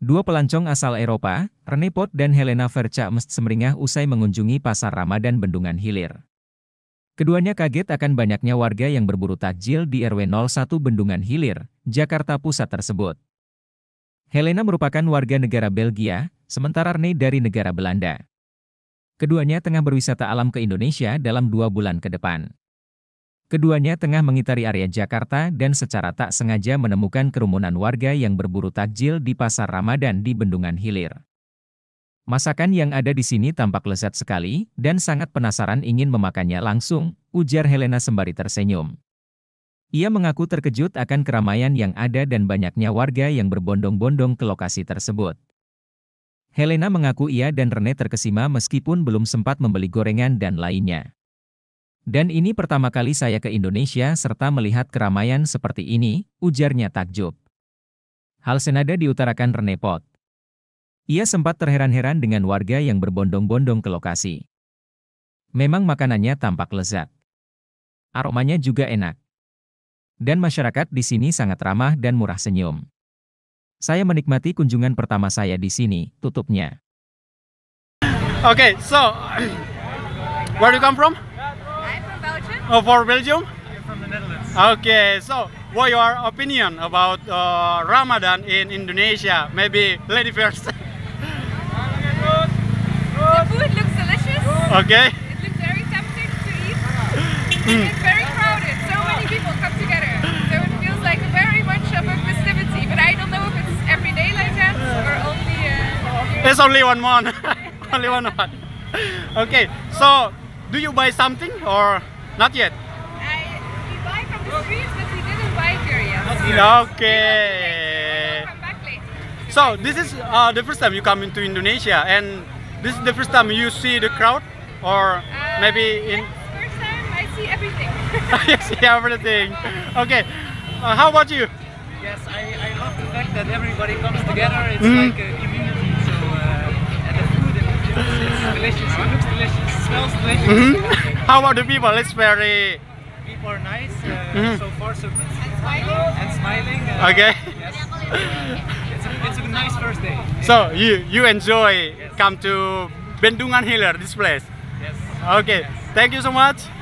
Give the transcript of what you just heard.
Dua pelancong asal Eropa, Rene Pot dan Helena Verca mest semeringah usai mengunjungi pasar Ramadan Bendungan Hilir. Keduanya kaget akan banyaknya warga yang berburu takjil di RW 01 Bendungan Hilir, Jakarta Pusat tersebut. Helena merupakan warga negara Belgia, sementara Rene dari negara Belanda. Keduanya tengah berwisata alam ke Indonesia dalam dua bulan ke depan. Keduanya tengah mengitari area Jakarta dan secara tak sengaja menemukan kerumunan warga yang berburu takjil di pasar Ramadan di Bendungan Hilir. Masakan yang ada di sini tampak lezat sekali dan sangat penasaran ingin memakannya langsung, ujar Helena sembari tersenyum. Ia mengaku terkejut akan keramaian yang ada dan banyaknya warga yang berbondong-bondong ke lokasi tersebut. Helena mengaku ia dan Rene terkesima meskipun belum sempat membeli gorengan dan lainnya. Dan ini pertama kali saya ke Indonesia serta melihat keramaian seperti ini, ujarnya takjub. Hal senada diutarakan Rene Pot. Ia sempat terheran-heran dengan warga yang berbondong-bondong ke lokasi. Memang makanannya tampak lezat. Aromanya juga enak. Dan masyarakat di sini sangat ramah dan murah senyum. Saya menikmati kunjungan pertama saya di sini, tutupnya. Okay, so where do you come from? Uh, for Belgium? from the Netherlands. Okay, so what your opinion about uh, Ramadan in Indonesia? Maybe lady first. the food looks delicious. Okay. It looks very tempting to eat. It's very crowded. So many people come together. So it feels like very much of a festivity. But I don't know if it's every day like that or only. Uh, it's only one month. only one month. Okay, so do you buy something or? Not yet. I, we buy from the streets, but we didn't buy here yet. Okay. So okay. So this is uh, the first time you come into Indonesia, and this is the first time you see the crowd, or uh, maybe in. Yes, first time I see everything. you see everything. Okay. Uh, how about you? Yes, I, I love the fact that everybody comes together. It's mm. like a community. So uh, and the food and the it's delicious. It looks delicious. It smells delicious. Mm -hmm. How are the people? It's very... People are nice. Uh, mm -hmm. So far, so good. And smiling. And smiling. Uh, okay. Yes. it's, a, it's, a, nice first day. So, you you enjoy yes. come to Bendungan Hiller, this place? Yes. Okay. Yes. Thank you so much.